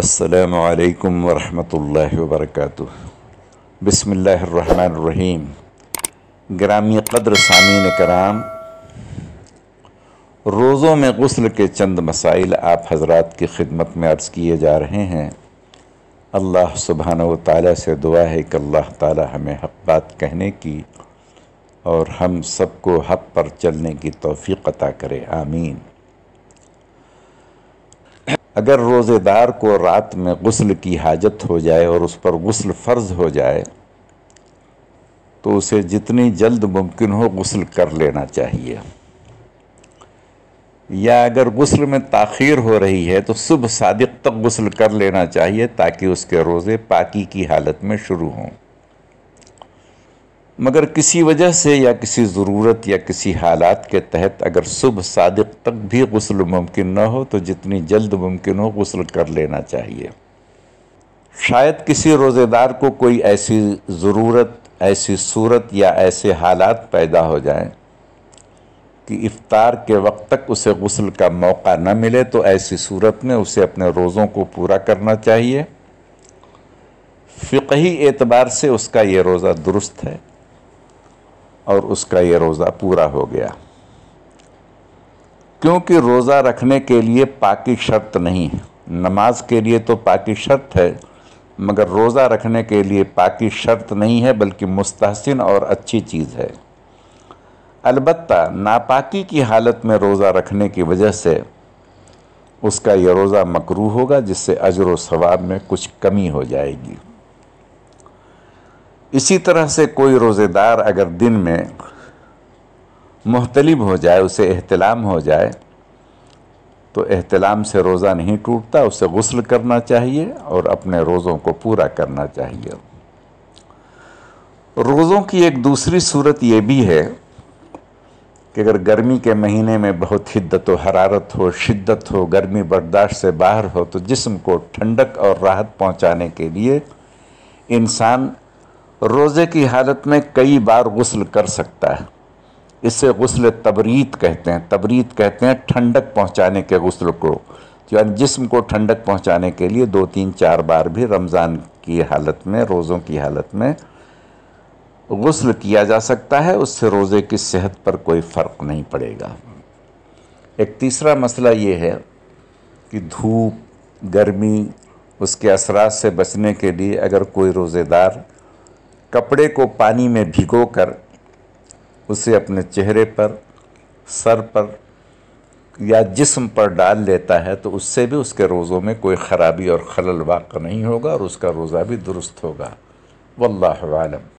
السلام عليكم ورحمة الله وبركاته بسم الله الرحمن الرحيم ग्रामी कदर सामीन कराम रोज़ों में गसल के चंद मसाइल आप हजरात की खिदमत में अर्ज़ किए जा रहे हैं अल्लाह सुबहान ताली से दुआ है कि अल्लाह ताली हमें हक बात कहने की और हम सबको हक पर चलने की तोफ़ी अता करे आमीन अगर रोज़ेदार को रात में गसल की हाजत हो जाए और उस पर गसल फ़र्ज हो जाए तो उसे जितनी जल्द मुमकिन हो गसल कर लेना चाहिए या अगर गसल में ताखीर हो रही है तो सुबह सादिक तक गसल कर लेना चाहिए ताकि उसके रोज़े पाकी की हालत में शुरू हों मगर किसी वजह से या किसी ज़रूरत या किसी हालात के तहत अगर सुबह सादिक तक भी गसल मुमकिन न हो तो जितनी जल्द मुमकिन हो गसल कर लेना चाहिए शायद किसी रोज़ेदार को कोई ऐसी ज़रूरत ऐसी सूरत या ऐसे हालात पैदा हो जाएं कि इफ़ार के वक्त तक उसे गसल का मौका न मिले तो ऐसी सूरत में उसे अपने रोज़ों को पूरा करना चाहिए फ़िकही एतबार से उसका ये रोज़ा दुरुस्त है और उसका ये रोज़ा पूरा हो गया क्योंकि रोज़ा रखने के लिए पाकि शर्त नहीं है नमाज के लिए तो पाकि शर्त है मगर रोज़ा रखने के लिए पाकि शर्त नहीं है बल्कि मुस्तहसिन और अच्छी चीज़ है अलबत् नापाकी की हालत में रोज़ा रखने की वजह से उसका यह रोज़ा मकरू होगा जिससे अजर व सवाब में कुछ कमी हो जाएगी इसी तरह से कोई रोज़ेदार अगर दिन में मुख्तलिब हो जाए उसे अहतलाम हो जाए तो अहतलाम से रोज़ा नहीं टूटता उसे गसल करना चाहिए और अपने रोज़ों को पूरा करना चाहिए रोज़ों की एक दूसरी सूरत यह भी है कि अगर गर्मी के महीने में बहुत हिद्दत व हरारत हो शिद्दत हो गर्मी बर्दाश्त से बाहर हो तो जिस्म को ठंडक और राहत पहुंचाने के लिए इंसान रोज़े की हालत में कई बार गसल कर सकता है इसे गसल तबरीत कहते हैं तबरीत कहते हैं ठंडक पहुँचाने के गसल को यानी जिसम को ठंडक पहुँचाने के लिए दो तीन चार बार भी रमज़ान की हालत में रोज़ों की हालत में गसल किया जा सकता है उससे रोज़े की सेहत पर कोई फ़र्क नहीं पड़ेगा एक तीसरा मसला ये है कि धूप गर्मी उसके असरा से बचने के लिए अगर कोई रोज़ेदार कपड़े को पानी में भिगोकर उसे अपने चेहरे पर सर पर या जिस्म पर डाल लेता है तो उससे भी उसके रोज़ों में कोई ख़राबी और खलल वाक़ नहीं होगा और उसका रोज़ा भी दुरुस्त होगा वल्लम आलम